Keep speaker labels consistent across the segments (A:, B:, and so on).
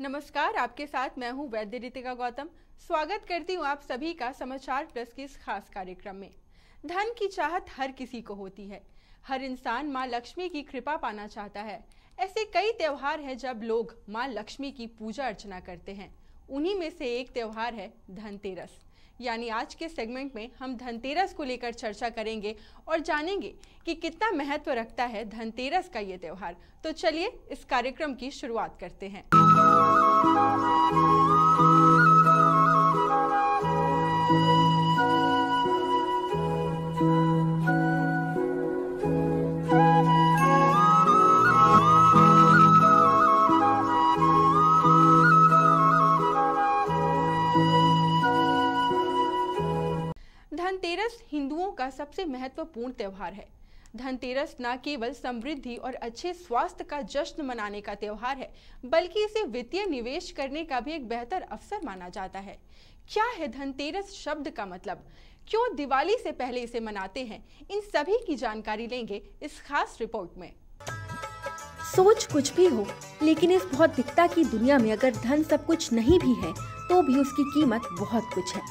A: नमस्कार आपके साथ मैं हूं वैद्य रितिका गौतम स्वागत करती हूं आप सभी का समाचार प्लस के इस खास कार्यक्रम में धन की चाहत हर किसी को होती है हर इंसान माँ लक्ष्मी की कृपा पाना चाहता है ऐसे कई त्यौहार हैं जब लोग माँ लक्ष्मी की पूजा अर्चना करते हैं उन्हीं में से एक त्यौहार है धनतेरस यानी आज के सेगमेंट में हम धनतेरस को लेकर चर्चा करेंगे और जानेंगे कि कितना महत्व रखता है धनतेरस का ये त्यौहार तो चलिए इस कार्यक्रम की शुरुआत करते हैं धनतेरस हिंदुओं का सबसे महत्वपूर्ण त्यौहार है धनतेरस न केवल समृद्धि और अच्छे स्वास्थ्य का जश्न मनाने का त्यौहार है बल्कि इसे वित्तीय निवेश करने का भी एक बेहतर अवसर माना जाता है क्या है धनतेरस शब्द का मतलब क्यों दिवाली से पहले इसे मनाते हैं इन सभी की जानकारी लेंगे इस खास रिपोर्ट में
B: सोच कुछ भी हो लेकिन इस भौतिकता की दुनिया में अगर धन सब कुछ नहीं भी है तो भी उसकी कीमत बहुत कुछ है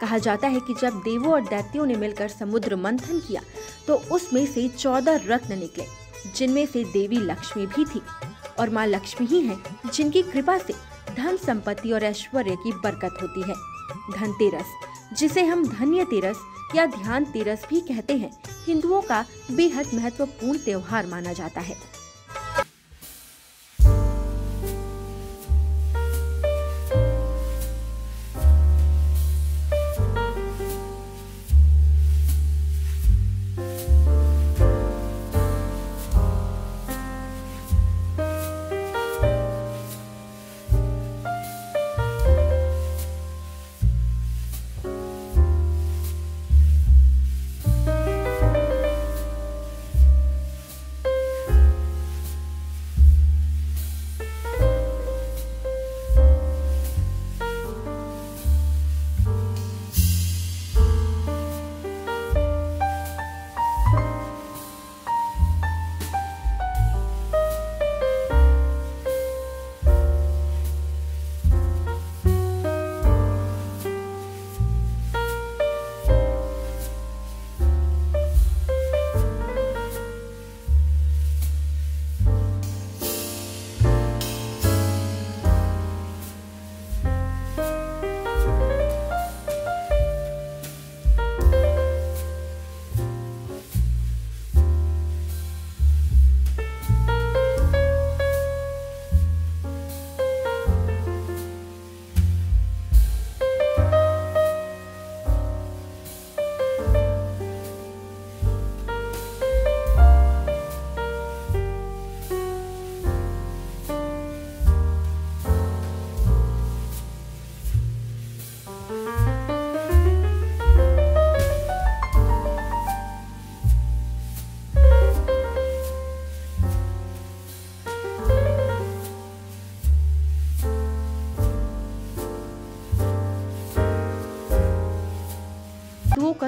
B: कहा जाता है कि जब देवों और दैत्यों ने मिलकर समुद्र मंथन किया तो उसमें से चौदह रत्न निकले जिनमें से देवी लक्ष्मी भी थी और माँ लक्ष्मी ही है जिनकी कृपा से धन संपत्ति और ऐश्वर्य की बरकत होती है धनतेरस जिसे हम धन्य तेरस या ध्यान तेरस भी कहते हैं हिंदुओं का बेहद महत्वपूर्ण त्योहार माना जाता है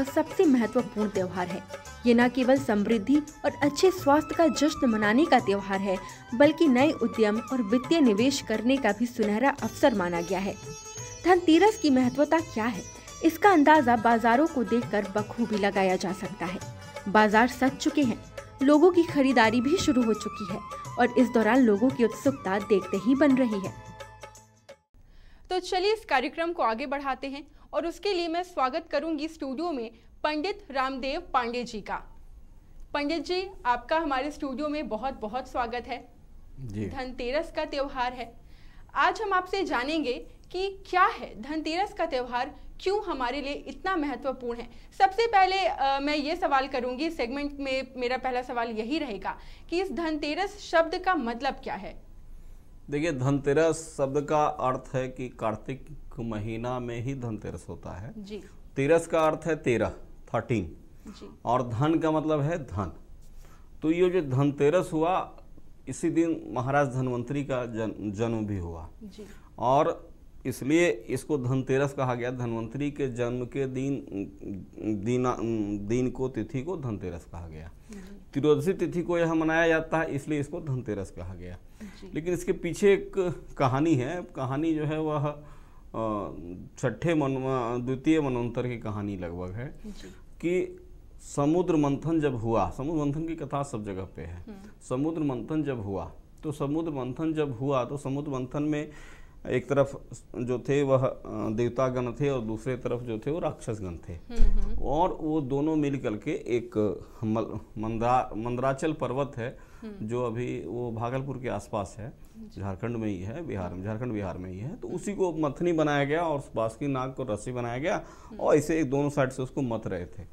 B: का सबसे महत्वपूर्ण त्यौहार है ये न केवल समृद्धि और अच्छे स्वास्थ्य का जश्न मनाने का त्यौहार है बल्कि नए उद्यम और वित्तीय निवेश करने का भी सुनहरा अवसर माना गया है धनतेरस की महत्वता क्या है इसका अंदाजा बाजारों को देख कर बखूबी लगाया जा सकता है बाजार सज चुके हैं लोगों की खरीदारी भी शुरू हो चुकी है और इस दौरान लोगों की उत्सुकता देखते ही बन रही है
A: तो चलिए इस कार्यक्रम को आगे बढ़ाते हैं और उसके लिए मैं स्वागत करूंगी स्टूडियो में पंडित रामदेव पांडे जी का पंडित जी आपका हमारे स्टूडियो में बहुत बहुत स्वागत है धनतेरस का त्यौहार है आज हम आपसे जानेंगे कि क्या है धनतेरस का त्यौहार क्यों हमारे लिए इतना महत्वपूर्ण है सबसे पहले आ, मैं ये सवाल करूंगी सेगमेंट में मेरा पहला सवाल यही रहेगा कि इस धनतेरस शब्द का मतलब क्या है
C: देखिए धनतेरस शब्द का अर्थ है कि कार्तिक महीना में ही धनतेरस होता है जी तेरस का अर्थ है तेरह थर्टीन और धन का मतलब है धन तो ये जो धनतेरस हुआ इसी दिन महाराज धनवंतरी का जन्म भी हुआ जी। और इसलिए इसको धनतेरस कहा गया धनवंतरी के जन्म के दिन दिन दिन को तिथि को धनतेरस कहा गया त्रियोदशी तिथि को यह मनाया जाता है इसलिए इसको धनतेरस कहा गया लेकिन इसके पीछे एक कहानी है कहानी जो है वह छठे मन द्वितीय मनवंतर की कहानी लगभग है कि समुद्र मंथन जब हुआ समुद्र मंथन की कथा सब जगह पे है हम्म। समुद्र मंथन जब हुआ तो समुद्र मंथन जब हुआ तो समुद्र मंथन में एक तरफ जो थे वह देवतागण थे और दूसरे तरफ जो थे वो राक्षसगण थे हम्म, हम्म। और वो दोनों मिल करके एक मंदरा मंदराचल पर्वत है हम्म। जो अभी वो भागलपुर के आसपास है अच्छा। झारखंड में ही है बिहार में हाँ। झारखंड बिहार में ही है तो उसी को मथनी बनाया गया और बासकी नाग को रस्सी बनाया गया और इसे एक दोनों साइड से उसको मथ रहे थे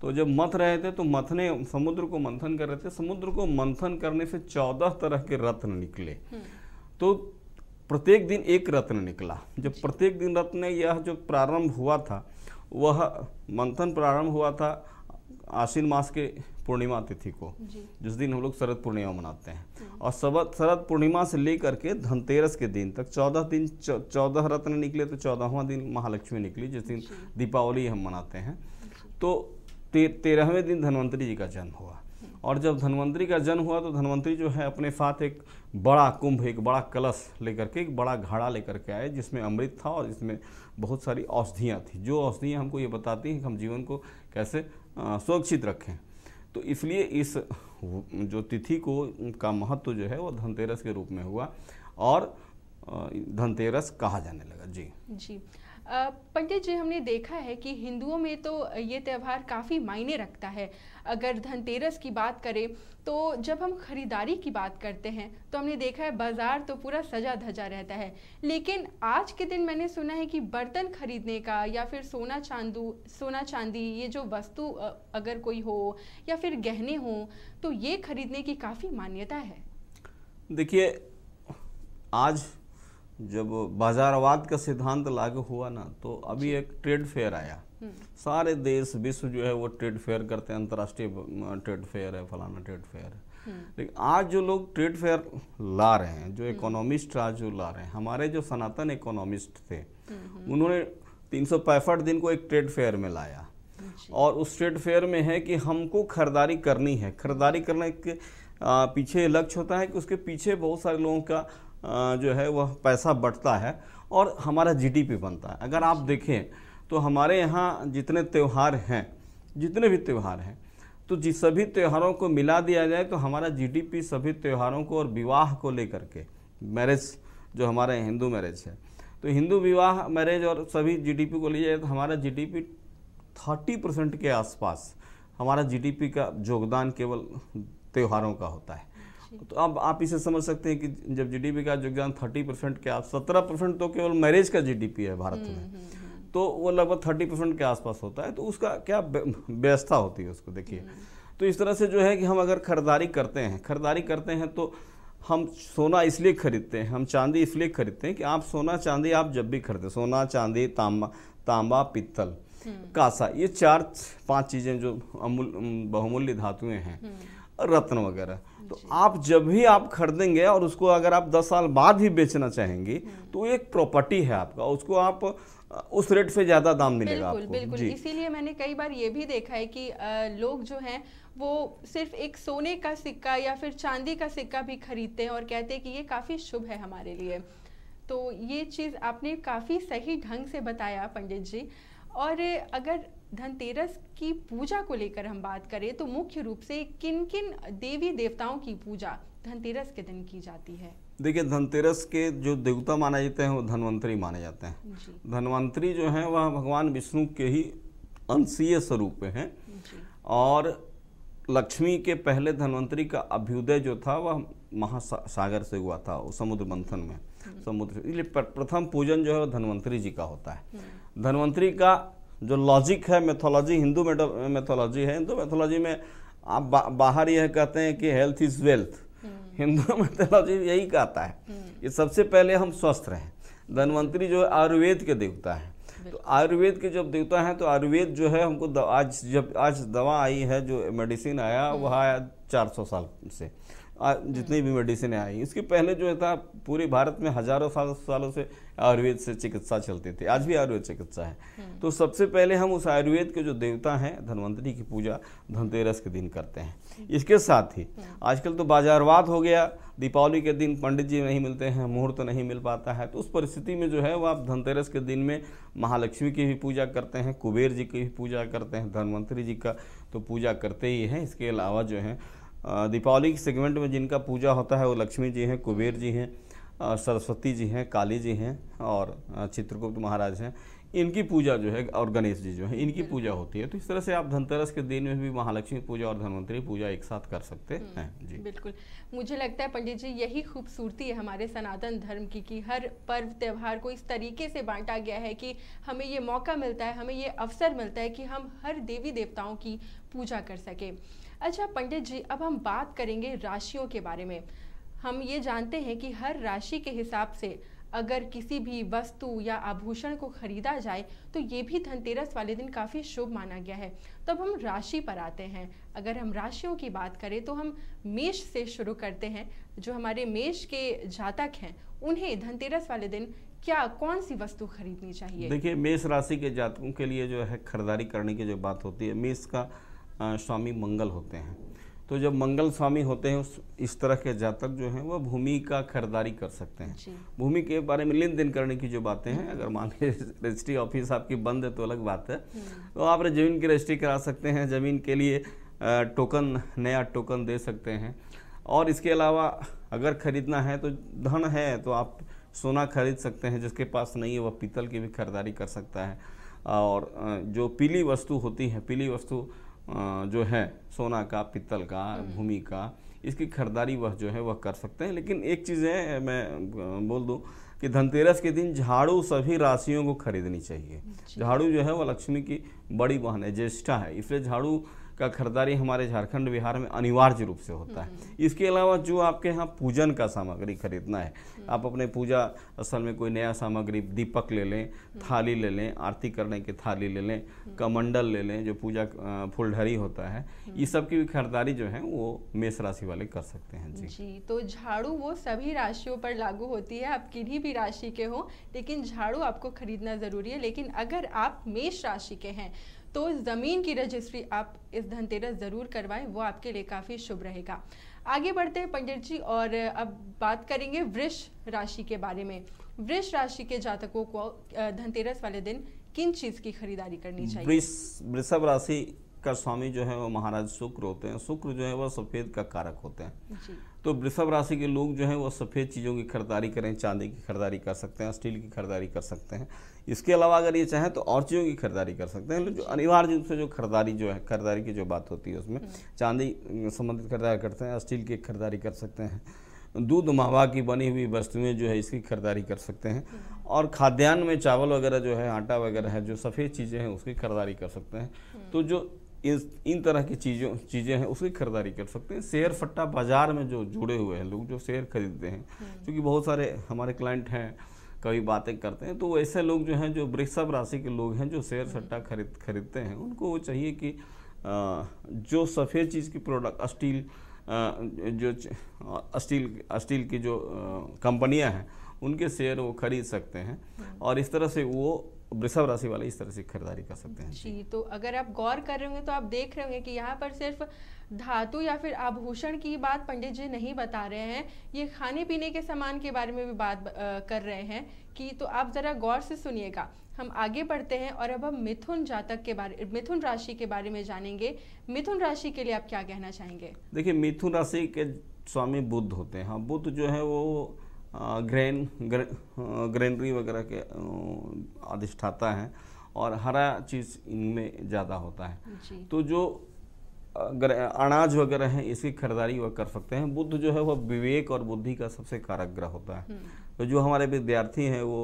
C: तो जब मथ रहे थे तो मथने समुद्र को मंथन कर रहे थे समुद्र को मंथन करने से चौदह तरह के रत्न निकले तो प्रत्येक दिन एक रत्न निकला जब प्रत्येक दिन रत्न यह जो प्रारंभ हुआ था वह मंथन प्रारंभ हुआ था आश्विन मास के पूर्णिमा तिथि को जिस दिन हम लोग शरद पूर्णिमा मनाते हैं और शरद शरद पूर्णिमा से लेकर के धनतेरस के दिन तक चौदह दिन चौदह रत्न निकले तो चौदहवा दिन महालक्ष्मी निकली जिस दिन दीपावली हम मनाते हैं तो ते, तेरहवें दिन धन्वंतरी जी का जन्म हुआ और जब धनवंतरी का जन्म हुआ तो धनवंतरी जो है अपने साथ एक बड़ा कुंभ एक बड़ा कलश लेकर के एक बड़ा घड़ा लेकर के आए जिसमें अमृत था और इसमें बहुत सारी औषधियाँ थी जो औषधियाँ हमको ये बताती हैं कि हम जीवन को कैसे सुरक्षित रखें तो इसलिए इस जो तिथि को का महत्व जो है वो धनतेरस के रूप में हुआ और धनतेरस कहा जाने लगा जी
A: जी पंडित जी हमने देखा है कि हिंदुओं में तो ये त्यौहार काफ़ी मायने रखता है अगर धनतेरस की बात करें तो जब हम ख़रीदारी की बात करते हैं तो हमने देखा है बाज़ार तो पूरा सजा धजा रहता है लेकिन आज के दिन मैंने सुना है कि बर्तन खरीदने का या फिर सोना चांदू सोना चांदी ये जो वस्तु अगर कोई हो या फिर गहने हों तो ये खरीदने की काफ़ी मान्यता है
C: देखिए आज जब बाज़ारवाद का सिद्धांत लागू हुआ ना तो अभी एक ट्रेड फेयर आया सारे देश विश्व जो है वो ट्रेड फेयर करते हैं अंतर्राष्ट्रीय ट्रेड फेयर है फलाना ट्रेड फेयर है लेकिन आज जो लोग ट्रेड फेयर ला रहे हैं जो इकोनॉमिस्ट आज जो ला रहे हैं हमारे जो सनातन इकोनॉमिस्ट थे उन्होंने तीन दिन को एक ट्रेड फेयर में लाया और उस ट्रेड फेयर में है कि हमको खरीदारी करनी है खरीदारी करने के पीछे लक्ष्य होता है कि उसके पीछे बहुत सारे लोगों का जो है वह पैसा बढ़ता है और हमारा जीडीपी बनता है अगर आप देखें तो हमारे यहाँ जितने त्यौहार हैं जितने भी त्यौहार हैं तो जिस सभी त्यौहारों को मिला दिया जाए तो हमारा जीडीपी सभी त्यौहारों को और विवाह को लेकर के मैरिज जो हमारे हिंदू मैरिज है तो हिंदू विवाह मैरिज और सभी जीडीपी को लिया जाए तो हमारा जीडीपी थर्टी परसेंट के आसपास हमारा जीडीपी का योगदान केवल त्यौहारों का होता है तो अब आप इसे समझ सकते हैं कि जब जी का योगदान थर्टी परसेंट के आप सत्रह परसेंट तो केवल मैरिज का जी है भारत हम्म, में हम्म, हम्म। तो वो लगभग थर्टी परसेंट के आसपास होता है तो उसका क्या व्यवस्था होती है उसको देखिए तो इस तरह से जो है कि हम अगर खरीदारी करते हैं खरीदारी करते हैं तो हम सोना इसलिए खरीदते हैं हम चांदी इसलिए खरीदते हैं कि आप सोना चांदी आप जब भी खरीदें सोना चांदी तांबा तांबा पित्तल हम्म। कासा ये चार पांच चीज़ें जो अमूल बहुमूल्य धातुएं हैं
D: हम्म।
C: रत्न वगैरह तो आप जब भी आप खरीदेंगे और उसको अगर आप दस साल बाद भी बेचना चाहेंगे हम्म। तो एक प्रॉपर्टी है आपका उसको आप उस रेट से ज़्यादा दाम मिलेगा बिल्कुल बिल्कुल इसीलिए
A: मैंने कई बार ये भी देखा है कि आ, लोग जो हैं वो सिर्फ एक सोने का सिक्का या फिर चांदी का सिक्का भी खरीदते हैं और कहते हैं कि ये काफ़ी शुभ है हमारे लिए तो ये चीज़ आपने काफ़ी सही ढंग से बताया पंडित जी और अगर धनतेरस की पूजा को लेकर हम बात करें तो मुख्य रूप से किन किन देवी देवताओं की पूजा धनतेरस के दिन की जाती है
C: देखिए धनतेरस के जो देवता माने जाते हैं वो धनवंतरी माने जाते हैं धनवंतरी जो हैं वह भगवान विष्णु के ही अंशीय स्वरूप हैं और लक्ष्मी के पहले धनवंतरी का अभ्युदय जो था वह महासागर से हुआ था समुद्र मंथन में हम्म। समुद्र इसलिए प्रथम पूजन जो है वह धनवंतरी जी का होता है हम्म। धनवंतरी का जो लॉजिक है मेथोलॉजी हिंदू मेथोलॉजी है हिंदू मेथोलॉजी में आप बा, बाहर यह कहते हैं कि health is wealth Hindu mythology यही कहता है हम्म। कि सबसे पहले हम स्वस्थ रहें धनवंतरी जो है आयुर्वेद के देवता है तो आयुर्वेद के जब देवता हैं तो आयुर्वेद जो है हमको आज जब आज दवा आई है जो मेडिसिन आया हम्म। वह आया चार साल से जितनी भी मेडिसिनें आई इसके पहले जो था पूरे भारत में हजारों साल सालों से आयुर्वेद से चिकित्सा चलती थी आज भी आयुर्वेद चिकित्सा है हम्म। तो सबसे पहले हम उस आयुर्वेद के जो देवता हैं धनवंतरी की पूजा धनतेरस के दिन करते हैं हम्म। इसके साथ ही हम्म। आजकल तो बाजारवाद हो गया दीपावली के दिन पंडित जी नहीं मिलते हैं मुहूर्त तो नहीं मिल पाता है तो उस परिस्थिति में जो है वो आप धनतेरस के दिन में महालक्ष्मी की भी पूजा करते हैं कुबेर जी की भी पूजा करते हैं धनवंतरी जी का तो पूजा करते ही हैं इसके अलावा जो है दीपावली के सेगमेंट में जिनका पूजा होता है वो लक्ष्मी जी हैं कुबेर जी हैं सरस्वती जी हैं काली जी हैं और चित्रगुप्त महाराज हैं इनकी पूजा जो है और गणेश जी जो है इनकी हम्म। पूजा होती है तो इस तरह से आप धनतेरस के दिन में भी महालक्ष्मी पूजा और धनवंतरी पूजा एक साथ कर सकते हम्म। हैं जी
A: बिल्कुल मुझे लगता है पंडित जी यही खूबसूरती है हमारे सनातन धर्म की कि हर पर्व त्यौहार को इस तरीके से बांटा गया है कि हमें ये मौका मिलता है हमें ये अवसर मिलता है कि हम हर देवी देवताओं की पूजा कर सकें अच्छा पंडित जी अब हम बात करेंगे राशियों के बारे में हम ये जानते हैं कि हर राशि के हिसाब से अगर किसी भी वस्तु या आभूषण को खरीदा जाए तो ये भी धनतेरस वाले दिन काफ़ी शुभ माना गया है तब तो हम राशि पर आते हैं अगर हम राशियों की बात करें तो हम मेष से शुरू करते हैं जो हमारे मेष के जातक हैं उन्हें धनतेरस वाले दिन क्या कौन सी वस्तु खरीदनी चाहिए देखिए
C: मेष राशि के जातकों के लिए जो है खरीदारी करने की जो बात होती है मेष का स्वामी मंगल होते हैं तो जब मंगल स्वामी होते हैं उस इस तरह के जातक जो हैं वह भूमि का खरीदारी कर सकते हैं भूमि के बारे में लेन देन करने की जो बातें हैं अगर मान लीजिए रजिस्ट्री ऑफिस आपकी बंद है तो अलग बात है हम्म। तो आप जमीन की रजिस्ट्री करा सकते हैं ज़मीन के लिए टोकन नया टोकन दे सकते हैं और इसके अलावा अगर ख़रीदना है तो धन है तो आप सोना खरीद सकते हैं जिसके पास नहीं है वह पीतल की भी खरीदारी कर सकता है और जो पीली वस्तु होती है पीली वस्तु जो है सोना का पित्तल का हम्म। भूमि का इसकी खरीदारी वह जो है वह कर सकते हैं लेकिन एक चीज़ है मैं बोल दूँ कि धनतेरस के दिन झाड़ू सभी राशियों को खरीदनी चाहिए झाड़ू जो है वह लक्ष्मी की बड़ी बहन है ज्येष्ठा है इसलिए झाड़ू का खरीदारी हमारे झारखंड बिहार में अनिवार्य रूप से होता है हम्म। इसके अलावा जो आपके यहाँ पूजन का सामग्री खरीदना है हम्म। आप अपने पूजा स्थल में कोई नया सामग्री दीपक ले लें हम्म। थाली ले लें आरती करने की थाली ले लें कमंडल ले लें जो पूजा फुलढरी होता है ये सब की भी खरीदारी जो है वो मेष राशि वाले कर सकते हैं जी
A: जी तो झाड़ू वो सभी राशियों पर लागू होती है आप किन्हीं भी राशि के हो लेकिन झाड़ू आपको खरीदना ज़रूरी है लेकिन अगर आप मेष राशि के हैं तो ज़मीन की रजिस्ट्री आप इस धनतेरस ज़रूर करवाएं वो आपके लिए काफ़ी शुभ रहेगा आगे बढ़ते हैं पंडित जी और अब बात करेंगे वृष राशि के बारे में वृष राशि के जातकों को धनतेरस वाले दिन किन चीज़ की खरीदारी करनी चाहिए
C: वृषभ राशि का स्वामी जो है वो महाराज शुक्र होते हैं शुक्र जो है वो सफ़ेद का कारक होते हैं तो वृषभ राशि के लोग जो हैं वो सफ़ेद चीज़ों की खरीदारी करें चांदी की खरीदारी कर सकते हैं स्टील की खरीदारी कर सकते हैं इसके अलावा अगर ये चाहें तो और चीज़ों की खरीदारी कर सकते हैं जो अनिवार्य रूप से जो खरीदारी जो है खरीदारी की जो बात होती है उसमें हम्म। चांदी संबंधित खरीदारी करते हैं स्टील की खरीदारी कर सकते हैं दूध मावा की बनी हुई वस्तुएं जो है इसकी खरीदारी कर सकते हैं हम्म। और खाद्यान्न में चावल वगैरह जो है आटा वगैरह है जो सफ़ेद चीज़ें हैं उसकी खरीदारी कर सकते हैं हम्म। तो जो इस इन तरह की चीज़ों चीज़ें हैं उसकी खरीदारी कर सकते हैं शेयर फट्टा बाज़ार में जो जुड़े हुए हैं लोग जो शेयर खरीदते हैं क्योंकि बहुत सारे हमारे क्लाइंट हैं कभी बातें करते हैं तो ऐसे लोग जो हैं जो वृषभ राशि के लोग हैं जो शेयर सट्टा खरीद खरीदते हैं उनको वो चाहिए कि जो सफ़ेद चीज़ की प्रोडक्ट स्टील जो स्टील स्टील की जो कंपनियां हैं उनके शेयर वो खरीद सकते हैं और इस तरह से वो वृषभ राशि वाले इस तरह से खरीदारी कर सकते
A: हैं जी तो अगर आप गौर कर रहे होंगे तो आप देख रहे होंगे कि यहाँ पर सिर्फ धातु या फिर आभूषण की बात पंडित जी नहीं बता रहे हैं ये खाने पीने के सामान के बारे में भी बात कर रहे हैं कि तो आप ज़रा गौर से सुनिएगा हम आगे बढ़ते हैं और अब हम मिथुन जातक के बारे मिथुन राशि के बारे में जानेंगे मिथुन राशि के लिए आप क्या कहना चाहेंगे
C: देखिए मिथुन राशि के स्वामी बुद्ध होते हैं हाँ बुद्ध जो है वो ग्रेन ग्रेनरी वगैरह के अधिष्ठाता हैं और हरा चीज़ इनमें ज़्यादा होता है तो जो अनाज वगैरह हैं इसकी खरीदारी वह कर सकते हैं बुद्ध जो है वह विवेक और बुद्धि का सबसे कारक ग्रह होता है हम्म। तो जो हमारे विद्यार्थी हैं वो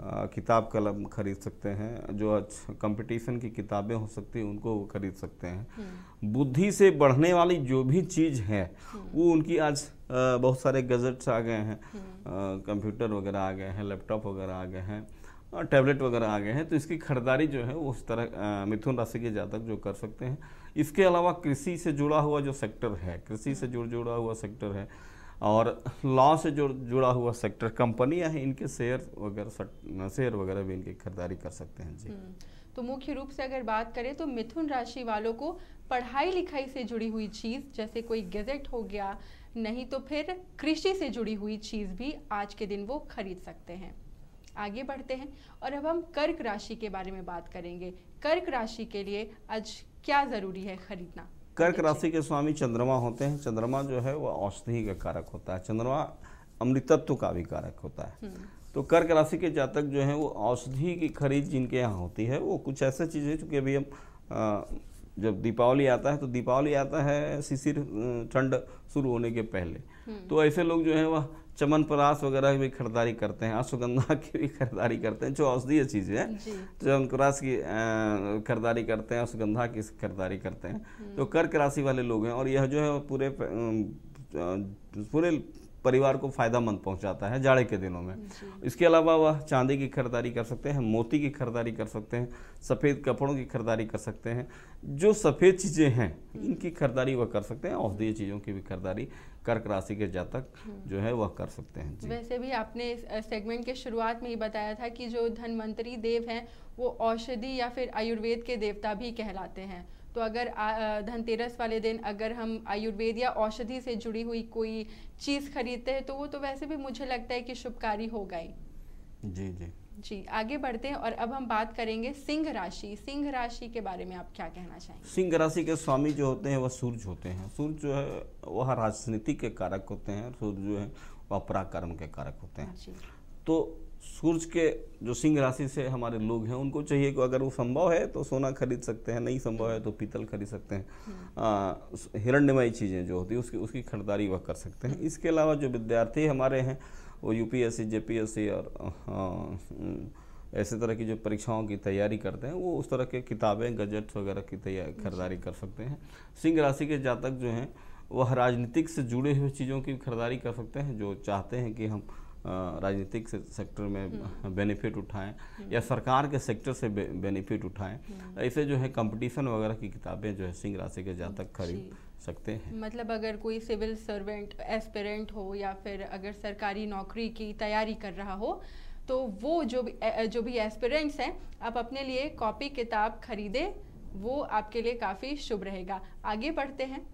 C: किताब कलम खरीद सकते हैं जो कंपटीशन की किताबें हो सकती हैं उनको वो खरीद सकते हैं हम्म। बुद्धि से बढ़ने वाली जो भी चीज़ है हम्म। वो उनकी आज बहुत सारे गजट्स आ गए हैं कंप्यूटर हम्म। वगैरह आ गए हैं लैपटॉप वगैरह आ गए हैं टैबलेट वगैरह आ गए हैं तो इसकी खरीदारी जो है उस तरह मिथुन राशि के जातक जो कर सकते हैं इसके अलावा कृषि से जुड़ा हुआ जो सेक्टर है कृषि से जुड़ जुड़ा हुआ सेक्टर है और लॉ से जो जुड़ा हुआ सेक्टर कंपनियां हैं इनके शेयर वगैरह शेयर वगैरह भी इनकी खरीदारी कर सकते हैं
A: जी हम्म, तो मुख्य रूप से अगर बात करें तो मिथुन राशि वालों को पढ़ाई लिखाई से जुड़ी हुई चीज़ जैसे कोई गेजेट हो गया नहीं तो फिर कृषि से जुड़ी हुई चीज़ भी आज के दिन वो खरीद सकते हैं आगे बढ़ते हैं और अब हम कर्क राशि के बारे में बात करेंगे कर्क राशि के लिए आज क्या ज़रूरी है खरीदना
C: कर्क अच्छा। राशि के स्वामी चंद्रमा होते हैं चंद्रमा जो है वह औषधि का कारक होता है चंद्रमा अमृतत्व का भी कारक होता है हम्म। तो कर्क राशि के जातक जो है वो औषधि की खरीद जिनके यहाँ होती है वो कुछ ऐसा चीज़ है चूँकि अभी हम जब दीपावली आता है तो दीपावली आता है शिशिर ठंड शुरू होने के पहले हम्म। तो ऐसे लोग जो है वह परास वगैरह की भी खरीदारी करते हैं अश्वगंधा की भी खरीदारी करते हैं जो औषधीय चीज़ें हैं परास की खरीदारी करते हैं अश्वगंधा की खरीदारी करते हैं तो कर्क राशि वाले लोग हैं और यह जो है पूरे पूरे परिवार को फ़ायदामंद पहुंचाता है जाड़े के दिनों में इसके अलावा वह चांदी की खरीदारी कर सकते हैं मोती की खरीदारी कर सकते हैं सफ़ेद कपड़ों की खरीदारी कर सकते हैं जो सफ़ेद चीज़ें हैं हम्म। इनकी खरीदारी वह कर सकते हैं औषधीय चीज़ों की भी खरीदारी कर्क राशि के जातक हम्म। जो है वह कर सकते हैं जी।
A: वैसे भी आपने सेगमेंट के शुरुआत में ही बताया था कि जो धनवंतरी देव हैं वो औषधि या फिर आयुर्वेद के देवता भी कहलाते हैं तो अगर धनतेरस वाले दिन अगर हम आयुर्वेद या औषधि से जुड़ी हुई कोई चीज़ खरीदते हैं तो वो तो वैसे भी मुझे लगता है कि शुभकारी हो गए जी जी जी आगे बढ़ते हैं और अब हम बात करेंगे सिंह राशि सिंह राशि के बारे में आप क्या कहना चाहेंगे
C: सिंह राशि के स्वामी जो होते हैं वह सूर्य होते हैं सूर्य जो है वह राजनीति के कारक होते हैं सूर्य जो है वह पराक्रम के कारक होते हैं तो सूर्य के जो सिंह राशि से हमारे लोग हैं उनको चाहिए कि अगर वो संभव है तो सोना खरीद सकते हैं नहीं संभव है तो पीतल खरीद सकते हैं हाँ। हाँ, हिरण्यमयी चीज़ें जो होती है उसकी उसकी खरीदारी वह कर सकते हैं इसके अलावा जो विद्यार्थी हमारे हैं वो यूपीएससी जेपीएससी और हाँ, ऐसे तरह की जो परीक्षाओं की तैयारी करते हैं वो उस तरह के किताबें गजट वगैरह की तैयारी अच्छा। खरीदारी कर सकते हैं सिंह राशि के जातक जो हैं वह राजनीतिक से जुड़े हुए चीज़ों की खरीदारी कर सकते हैं जो चाहते हैं कि हम राजनीतिक सेक्टर में हम्म। बेनिफिट उठाएं या हम्म। सरकार के सेक्टर से बे, बेनिफिट उठाएं हम्म। ऐसे जो है कंपटीशन वगैरह की किताबें जो है सिंह राशि के जातक खरीद सकते
A: हैं मतलब अगर कोई सिविल सर्वेंट एस्पेरेंट हो या फिर अगर सरकारी नौकरी की तैयारी कर रहा हो तो वो जो भी जो भी एस्पेरेंट्स हैं आप अपने लिए कॉपी किताब खरीदें वो आपके लिए काफ़ी शुभ रहेगा आगे बढ़ते हैं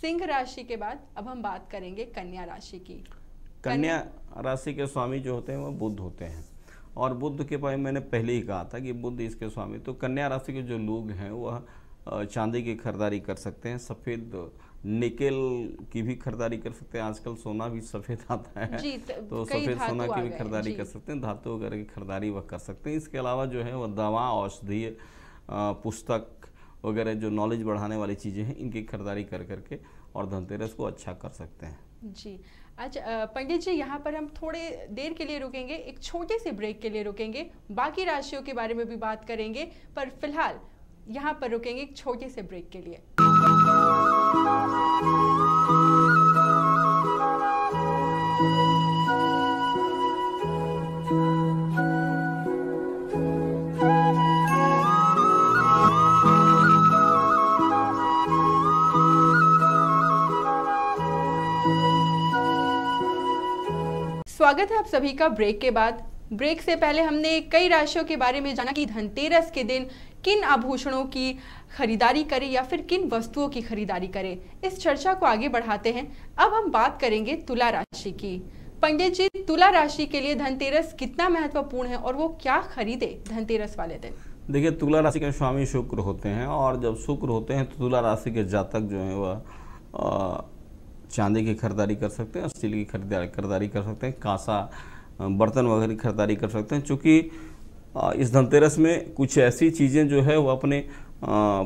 A: सिंह राशि के बाद अब हम बात करेंगे कन्या राशि की
C: कन्या राशि के स्वामी जो होते हैं वो बुद्ध होते हैं और बुद्ध के बारे मैंने पहले ही कहा था कि बुद्ध इसके स्वामी तो कन्या राशि के जो लोग हैं वह चांदी की खरीदारी कर सकते हैं सफ़ेद निकेल की भी खरीदारी कर सकते हैं आजकल सोना भी सफ़ेद आता है जी, तो, तो सफ़ेद सोना की भी खरीदारी कर सकते हैं धातु वगैरह की खरीदारी वह कर सकते हैं इसके अलावा जो है वह दवा औषधीय पुस्तक वगैरह जो नॉलेज बढ़ाने वाली चीज़ें हैं इनकी खरीदारी कर करके और धनतेरस को अच्छा कर सकते हैं
A: जी अच्छा पंडित जी यहाँ पर हम थोड़े देर के लिए रुकेंगे एक छोटे से ब्रेक के लिए रुकेंगे बाकी राशियों के बारे में भी बात करेंगे पर फिलहाल यहाँ पर रुकेंगे एक छोटे से ब्रेक के लिए स्वागत है आप सभी का ब्रेक के बाद ब्रेक से पहले हमने कई राशियों के बारे में जाना कि धनतेरस के दिन किन आभूषणों की खरीदारी करें या फिर किन वस्तुओं की खरीदारी करें इस चर्चा को आगे बढ़ाते हैं अब हम बात करेंगे तुला राशि की पंडित जी तुला राशि के लिए धनतेरस कितना महत्वपूर्ण है और वो क्या खरीदे धनतेरस वाले दिन
C: देखिए तुला राशि के स्वामी शुक्र होते हैं और जब शुक्र होते हैं तो तुला राशि के जातक जो है वह चांदी की खरीदारी कर सकते हैं स्टील की खरीदारी खरीदारी कर सकते हैं कांसा बर्तन वगैरह की खरीदारी कर सकते हैं चूँकि इस धनतेरस में कुछ ऐसी चीज़ें जो है वो अपने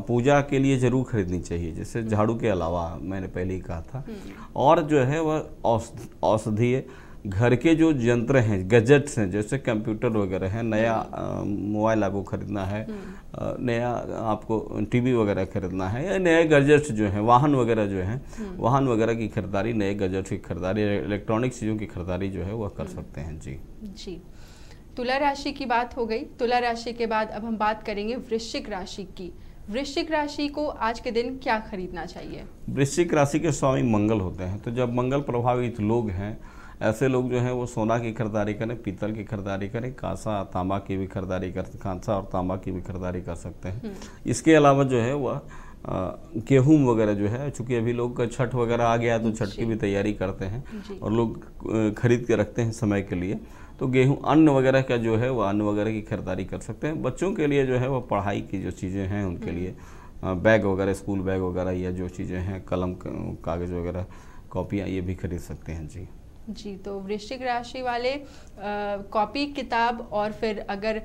C: पूजा के लिए ज़रूर खरीदनी चाहिए जैसे हम्म। झाड़ू के अलावा मैंने पहले ही कहा था हम्म। और जो है वह औषधीय औस, घर के जो यंत्र हैं गजट्स हैं जैसे कंप्यूटर वगैरह है नया हम्म। मोबाइल आपको खरीदना है हम्म। नया आपको टीवी वगैरह खरीदना है या नए गजट्स जो हैं वाहन वगैरह जो हैं हम्म। वाहन वगैरह की खरीदारी नए गजट्स की खरीदारी इलेक्ट्रॉनिक चीज़ों की खरीदारी जो है वह कर सकते हैं जी
A: जी तुला राशि की बात हो गई तुला राशि के बाद अब हम बात करेंगे वृश्चिक राशि की वृश्चिक राशि को आज के दिन क्या खरीदना चाहिए
C: वृश्चिक राशि के स्वामी मंगल होते हैं तो जब मंगल प्रभावित लोग हैं ऐसे लोग जो हैं वो सोना की खरीदारी करें पीतल की खरीदारी करें कांसा तांबा की भी खरीदारी कर कांसा और तांबा की भी खरीदारी कर सकते हैं हम्म। इसके अलावा जो है वह गेहूँ वगैरह जो है चूँकि अभी लोग छठ वगैरह आ गया तो छठ की भी तैयारी करते हैं और लोग खरीद के रखते हैं समय के लिए तो गेहूँ अन्न वगैरह का जो है वह अन्न वगैरह की खरीदारी कर सकते हैं बच्चों के लिए जो है वह पढ़ाई की जो चीज़ें हैं उनके लिए हम्म। बैग वगैरह स्कूल बैग वगैरह या जो चीज़ें हैं कलम कागज़ वगैरह कॉपियाँ ये भी खरीद सकते हैं जी
A: जी तो वृश्चिक राशि वाले कॉपी किताब और फिर अगर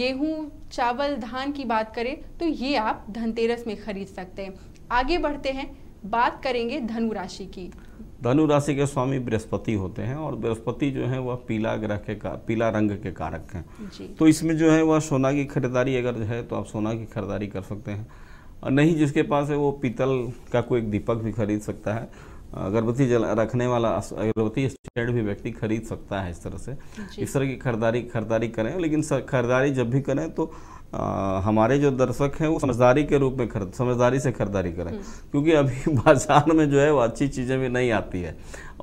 A: गेहूं चावल धान की बात करें तो ये आप धनतेरस में खरीद सकते हैं आगे बढ़ते हैं बात करेंगे धनु राशि की
C: धनु राशि के स्वामी बृहस्पति होते हैं और बृहस्पति जो है वह पीला ग्रह के का पीला रंग के कारक हैं तो इसमें जो है वह सोना की खरीदारी अगर है तो आप सोना की खरीदारी कर सकते हैं नहीं जिसके पास है वो पीतल का कोई दीपक भी खरीद सकता है अगरबत्ती जल रखने वाला अगरबत्ती स्टैंड भी व्यक्ति खरीद सकता है इस तरह से इस तरह की खरीदारी खरीदारी करें लेकिन खरीदारी जब भी करें तो आ, हमारे जो दर्शक हैं वो समझदारी के रूप में खरीद समझदारी से खरीदारी करें हम्म। क्योंकि अभी बाजार में जो है वो अच्छी चीज़ें भी नहीं आती है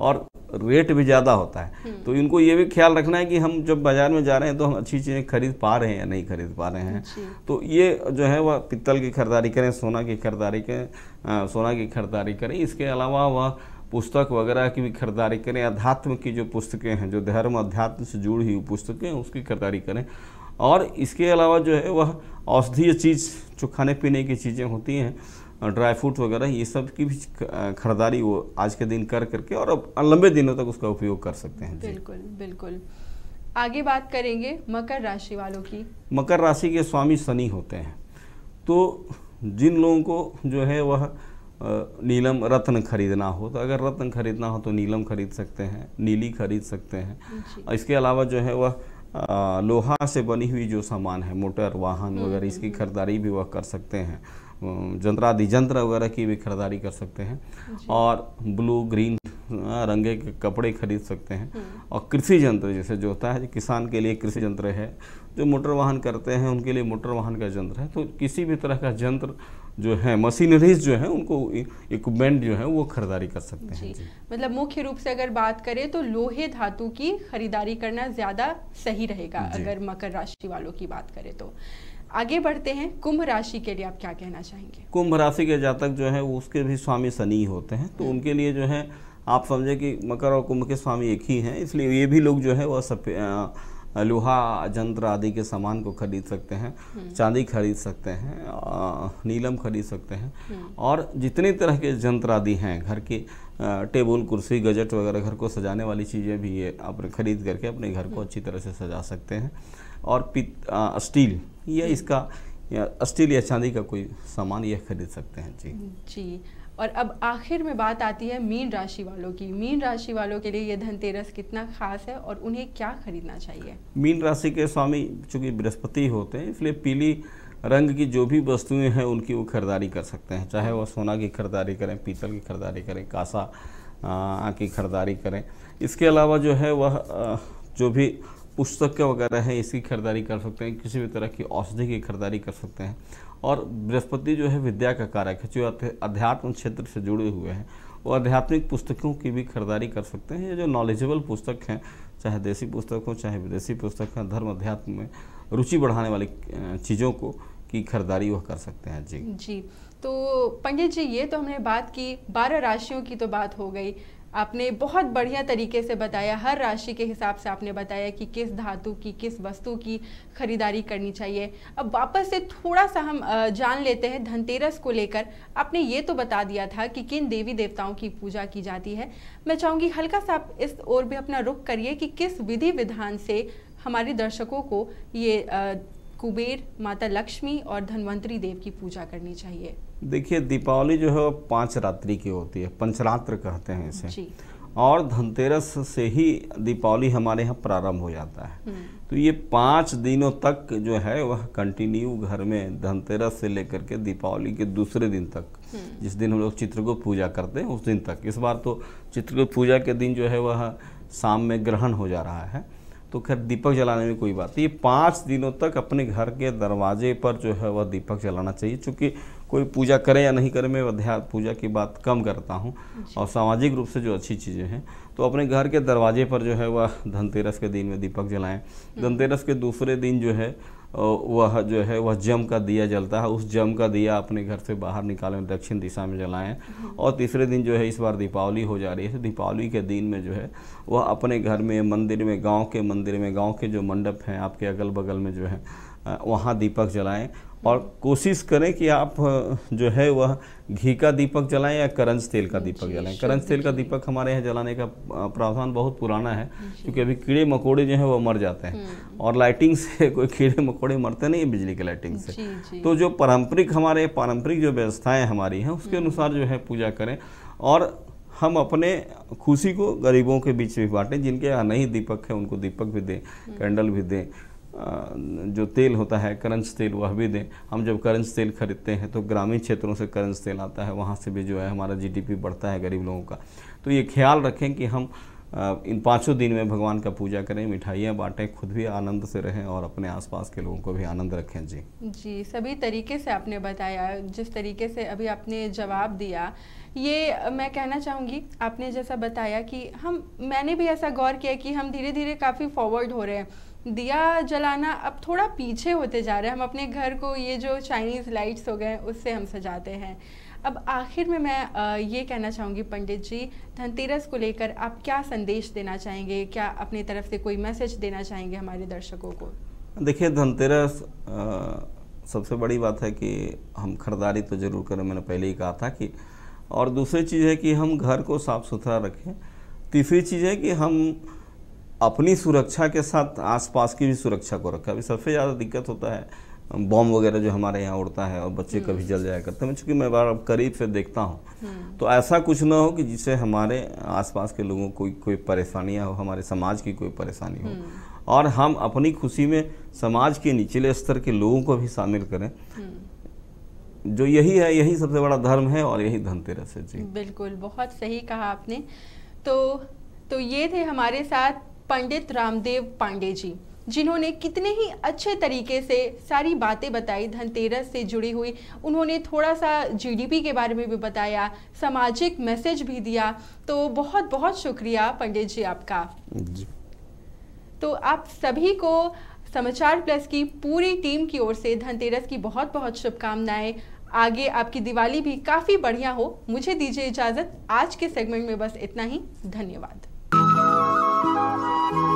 C: और रेट भी ज़्यादा होता है हम्म। तो इनको ये भी ख्याल रखना है कि हम जब बाज़ार में जा रहे हैं तो हम अच्छी चीज़ें खरीद पा रहे हैं या नहीं खरीद पा रहे हैं तो ये जो है वह पित्तल की खरीदारी करें सोना की खरीदारी करें सोना की खरीदारी करें इसके अलावा वह पुस्तक वगैरह की भी खरीदारी करें अध्यात्म की जो पुस्तकें हैं जो धर्म अध्यात्म से जुड़ी हुई पुस्तकें उसकी खरीदारी करें और इसके अलावा जो है वह औषधीय चीज़ जो खाने पीने की चीज़ें होती हैं ड्राई फ्रूट वगैरह ये सब की भी खरीदारी वो आज के दिन कर करके और अब लंबे दिनों तक उसका उपयोग कर सकते हैं बिल्कुल
A: बिल्कुल आगे बात करेंगे मकर राशि वालों की
C: मकर राशि के स्वामी शनि होते हैं तो जिन लोगों को जो है वह नीलम रत्न खरीदना हो तो अगर रत्न खरीदना हो तो नीलम खरीद सकते हैं नीली खरीद सकते हैं इसके अलावा जो है वह लोहा से बनी हुई जो सामान है मोटर वाहन हम्म, वगैरह इसकी हम्म। खरीदारी भी वह कर सकते हैं जंत्रादि जंत्र वगैरह की भी खरीदारी कर सकते हैं और ब्लू ग्रीन रंगे के कपड़े खरीद सकते हैं हम्म। और कृषि यंत्र जैसे जो होता है किसान के लिए कृषि यंत्र है जो मोटर वाहन करते हैं उनके लिए मोटर वाहन का यंत्र है तो किसी भी तरह का यंत्र जो है मशीनरीज जो है उनको इक्विपमेंट जो है वो खरीदारी कर
A: सकते जी, हैं जी। मतलब मुख्य रूप से अगर बात करें तो लोहे धातु की खरीदारी करना ज़्यादा सही रहेगा अगर मकर राशि वालों की बात करें तो आगे बढ़ते हैं कुंभ राशि के लिए आप क्या कहना चाहेंगे
C: कुंभ राशि के जातक जो है उसके भी स्वामी शनि होते हैं तो हाँ। उनके लिए जो है आप समझे कि मकर और कुंभ के स्वामी एक ही हैं इसलिए ये भी लोग जो है वह सफेद लोहा जंत्र आदि के सामान को खरीद सकते हैं हम्म। चांदी खरीद सकते हैं नीलम खरीद सकते हैं हम्म। और जितने तरह के जंत्र आदि हैं घर के टेबल कुर्सी गजट वगैरह घर को सजाने वाली चीज़ें भी ये आप खरीद करके अपने घर को हम्म। अच्छी तरह से सजा सकते हैं और पित स्टील ये इसका या स्टील या चांदी का कोई सामान यह खरीद सकते हैं जी
A: जी और अब आखिर में बात आती है मीन राशि वालों की मीन राशि वालों के लिए ये धनतेरस कितना खास है और उन्हें क्या खरीदना चाहिए
C: मीन राशि के स्वामी चूँकि बृहस्पति होते हैं इसलिए पीली रंग की जो भी वस्तुएं हैं उनकी वो खरीदारी कर सकते हैं चाहे वो सोना की खरीदारी करें पीतल की खरीदारी करें कासा की खरीदारी करें इसके अलावा जो है वह जो भी पुस्तक वगैरह है इसकी खरीदारी कर सकते हैं किसी भी तरह की औषधि की खरीदारी कर सकते हैं और बृहस्पति जो है विद्या का कारक है जो अध्यात्म क्षेत्र से जुड़े हुए हैं वो आध्यात्मिक पुस्तकों की भी खरीदारी कर सकते हैं ये जो नॉलेजेबल पुस्तक हैं चाहे देसी पुस्तक हो चाहे विदेशी पुस्तक हैं धर्म अध्यात्म में रुचि बढ़ाने वाली चीज़ों को की खरीदारी वह कर सकते हैं जी
A: जी तो पंडित जी ये तो हमने बात की बारह राशियों की तो बात हो गई आपने बहुत बढ़िया तरीके से बताया हर राशि के हिसाब से आपने बताया कि किस धातु की किस वस्तु की खरीदारी करनी चाहिए अब वापस से थोड़ा सा हम जान लेते हैं धनतेरस को लेकर आपने ये तो बता दिया था कि किन देवी देवताओं की पूजा की जाती है मैं चाहूँगी हल्का सा आप इस ओर भी अपना रुख करिए कि किस विधि विधान से हमारे दर्शकों को ये कुबेर माता लक्ष्मी और धन्वंतरी देव की पूजा करनी चाहिए
C: देखिए दीपावली जो है वो पाँच रात्रि की होती है पंचरात्र कहते हैं इसे और धनतेरस से ही दीपावली हमारे यहाँ प्रारंभ हो जाता है हम्म। तो ये पाँच दिनों तक जो है वह कंटिन्यू घर में धनतेरस से लेकर के दीपावली के दूसरे दिन तक हम्म। जिस दिन हम लोग चित्रगुप्त पूजा करते हैं उस दिन तक इस बार तो चित्रगुप्त पूजा के दिन जो है वह शाम में ग्रहण हो जा रहा है तो खैर दीपक जलाने में कोई बात नहीं ये पाँच दिनों तक अपने घर के दरवाजे पर जो है वह दीपक जलाना चाहिए चूँकि कोई पूजा करे या नहीं करें मैं अध्यात्म पूजा की बात कम करता हूँ और सामाजिक रूप से जो अच्छी चीज़ें हैं तो अपने घर के दरवाजे पर जो है वह धनतेरस के दिन में दीपक जलाएं हम्म। धनतेरस के दूसरे दिन जो है वह जो है वह जम का दिया जलता है उस जम का दिया अपने घर से बाहर निकालें दक्षिण दिशा में जलाएं हम्म। और तीसरे दिन जो है इस बार दीपावली हो जा रही है तो दीपावली के दिन में जो है वह अपने घर में मंदिर में गांव के मंदिर में गांव के जो मंडप हैं आपके अगल बगल में जो है वहाँ दीपक जलाएं और कोशिश करें कि आप जो है वह घी का दीपक जलाएं या करंज तेल का दीपक जलाएं करंज तेल का दीपक हमारे यहाँ जलाने का प्रावधान बहुत पुराना है क्योंकि अभी कीड़े मकोड़े जो हैं वो मर जाते हैं हम्म। और लाइटिंग से कोई कीड़े मकोड़े मरते नहीं बिजली के लाइटिंग से जी, जी। तो जो पारंपरिक हमारे पारंपरिक जो व्यवस्थाएँ हमारी हैं उसके हम्म। अनुसार जो है पूजा करें और हम अपने खुशी को गरीबों के बीच भी बांटें जिनके यहाँ नहीं दीपक है उनको दीपक भी दें हम्म। कैंडल भी दें जो तेल होता है करंज तेल वह भी दें हम जब करंज तेल खरीदते हैं तो ग्रामीण क्षेत्रों से करंज तेल आता है वहाँ से भी जो है हमारा जीडीपी बढ़ता है गरीब लोगों का तो ये ख्याल रखें कि हम इन पाँचों दिन में भगवान का पूजा करें मिठाइयाँ बांटें खुद भी आनंद से रहें और अपने आसपास के लोगों को भी आनंद रखें जी
A: जी सभी तरीके से आपने बताया जिस तरीके से अभी आपने जवाब दिया ये मैं कहना चाहूँगी आपने जैसा बताया कि हम मैंने भी ऐसा गौर किया कि हम धीरे धीरे काफ़ी फॉरवर्ड हो रहे हैं दिया जलाना अब थोड़ा पीछे होते जा रहे हैं हम अपने घर को ये जो चाइनीज़ लाइट्स हो गए उससे हम सजाते हैं अब आखिर में मैं ये कहना चाहूँगी पंडित जी धनतेरस को लेकर आप क्या संदेश देना चाहेंगे क्या अपनी तरफ से कोई मैसेज देना चाहेंगे हमारे दर्शकों को
C: देखिए धनतेरस सबसे बड़ी बात है कि हम खरीदारी तो ज़रूर करें मैंने पहले ही कहा था कि और दूसरी चीज़ है कि हम घर को साफ़ सुथरा रखें तीसरी चीज़ है कि हम अपनी सुरक्षा के साथ आसपास की भी सुरक्षा को रखा अभी सबसे ज़्यादा दिक्कत होता है बॉम्ब वगैरह जो हमारे यहाँ उड़ता है और बच्चे कभी हम्म। जल जाया करते हैं चूँकि मैं बार करीब से देखता हूँ हम्म। तो ऐसा कुछ ना हो कि जिससे हमारे आसपास के लोगों को कोई परेशानियाँ हो हमारे समाज की कोई परेशानी हो हम्म। और हम अपनी खुशी में समाज के निचले स्तर के लोगों को भी शामिल करें जो यही है यही सबसे बड़ा धर्म है और यही धनतेरस है जी
A: बिल्कुल बहुत सही कहा आपने तो तो ये थे हमारे साथ पंडित रामदेव पांडे जी जिन्होंने कितने ही अच्छे तरीके से सारी बातें बताई धनतेरस से जुड़ी हुई उन्होंने थोड़ा सा जीडीपी के बारे में भी बताया सामाजिक मैसेज भी दिया तो बहुत बहुत शुक्रिया पंडित जी आपका जी। तो आप सभी को समाचार प्लस की पूरी टीम की ओर से धनतेरस की बहुत बहुत शुभकामनाएं आगे आपकी दिवाली भी काफ़ी बढ़िया हो मुझे दीजिए इजाज़त आज के सेगमेंट में बस इतना ही धन्यवाद Thank you.